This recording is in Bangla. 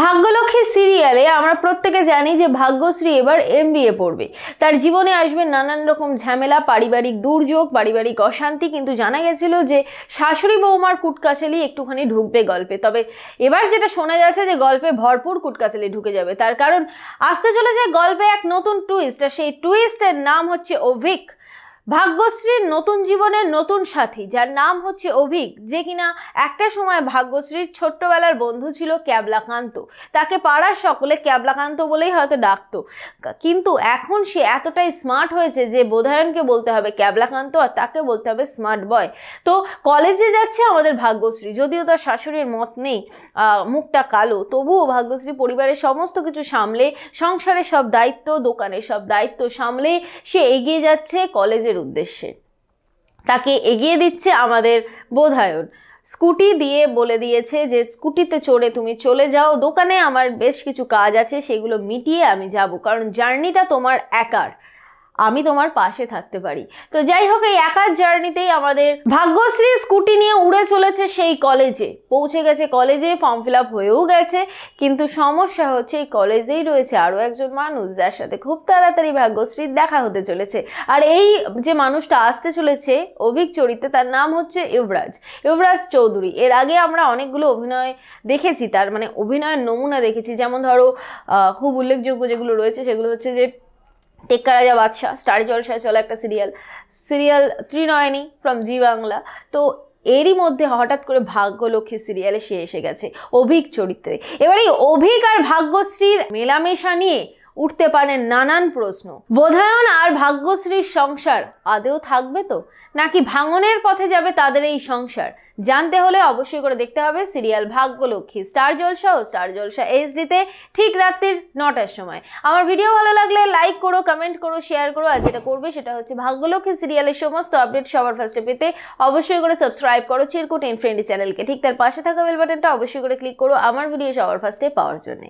ভাগ্যলক্ষ্মী সিরিয়ালে আমরা প্রত্যেকে জানি যে ভাগ্যশ্রী এবার এম পড়বে তার জীবনে আসবে নানান রকম ঝামেলা পারিবারিক দুর্যোগ পারিবারিক অশান্তি কিন্তু জানা গেছিল যে শাশুড়ি বৌমার কুটকাছালি একটুখানি ঢুকবে গল্পে তবে এবার যেটা শোনা যাচ্ছে যে গল্পে ভরপুর কুটকাছালি ঢুকে যাবে তার কারণ আসতে চলেছে গল্পে এক নতুন টুইস্ট আর সেই টুইস্টের নাম হচ্ছে ওভিক ভাগ্যশ্রীর নতুন জীবনের নতুন সাথী যার নাম হচ্ছে অভিক যে কিনা একটা সময় ভাগ্যশ্রীর ছোট্টবেলার বন্ধু ছিল ক্যাবলাকান্ত তাকে পাড়ার সকলে ক্যাবলাকান্ত বলেই হয়তো ডাকতো কিন্তু এখন সে এতটাই স্মার্ট হয়েছে যে বোধায়নকে বলতে হবে ক্যাবলাকান্ত আর তাকে বলতে হবে স্মার্ট বয় তো কলেজে যাচ্ছে আমাদের ভাগ্যশ্রী যদিও তার শাশুড়ির মত নেই মুখটা কালো তবুও ভাগ্যশ্রী পরিবারের সমস্ত কিছু সামলে সংসারের সব দায়িত্ব দোকানের সব দায়িত্ব সামলে সে এগিয়ে যাচ্ছে কলেজে সমাজের উদ্দেশ্যে তাকে এগিয়ে দিচ্ছে আমাদের বোধায়ন স্কুটি দিয়ে বলে দিয়েছে যে স্কুটিতে চড়ে তুমি চলে যাও দোকানে আমার বেশ কিছু কাজ আছে সেগুলো মিটিয়ে আমি যাব কারণ জার্নিটা তোমার একার আমি তোমার পাশে থাকতে পারি তো যাই হোক এই একার জার্নিতেই আমাদের ভাগ্যশ্রী স্কুটি নিয়ে উড়ে চলেছে সেই কলেজে পৌঁছে গেছে কলেজে ফর্ম ফিল আপ হয়েও গেছে কিন্তু সমস্যা হচ্ছে এই কলেজেই রয়েছে আরও একজন মানুষ যার সাথে খুব তাড়াতাড়ি ভাগ্যশ্রীর দেখা হতে চলেছে আর এই যে মানুষটা আসতে চলেছে অভিক চরিত্রে তার নাম হচ্ছে ইউবরাজ ইউবরাজ চৌধুরী এর আগে আমরা অনেকগুলো অভিনয় দেখেছি তার মানে অভিনয়ের নমুনা দেখেছি যেমন ধরো খুব উল্লেখযোগ্য যেগুলো রয়েছে সেগুলো হচ্ছে যে টেক্কা রাজা বাদশাহ স্টার জলসায় চলে একটা serial serial Trinayani from Zee Bangla তো এরই মধ্যে হঠাৎ করে ভাগ্যলক্ষ্মী সিরিয়ালে সে এসে গেছে অভিক চরিত্রে এবার এই অভিক আর ভাগ্যশ্রীর মেলামেশা নিয়ে উঠতে পারে নানান প্রশ্ন বোধায়ন আর ভাগ্যশ্রীর সংসার আদেও থাকবে তো নাকি ভাঙনের পথে যাবে তাদের এই সংসার জানতে হলে অবশ্যই করে দেখতে হবে সিরিয়াল ভাগ্যলক্ষ্মী স্টার জলসা ও স্টার জলসা এইচডিতে ঠিক রাত্রির নটার সময় আমার ভিডিও ভালো লাগলে লাইক করো কমেন্ট করো শেয়ার করো আর যেটা করবে সেটা হচ্ছে ভাগ্যলক্ষ্মী সিরিয়ালের সমস্ত আপডেট সবার ফার্স্টে পেতে অবশ্যই করে সাবস্ক্রাইব করো চিরকুট ফ্রেন্ডি চ্যানেলকে ঠিক তার পাশে থাকা বেল বাটনটা অবশ্যই করে ক্লিক করো আমার ভিডিও সবার ফার্স্টে পাওয়ার জন্য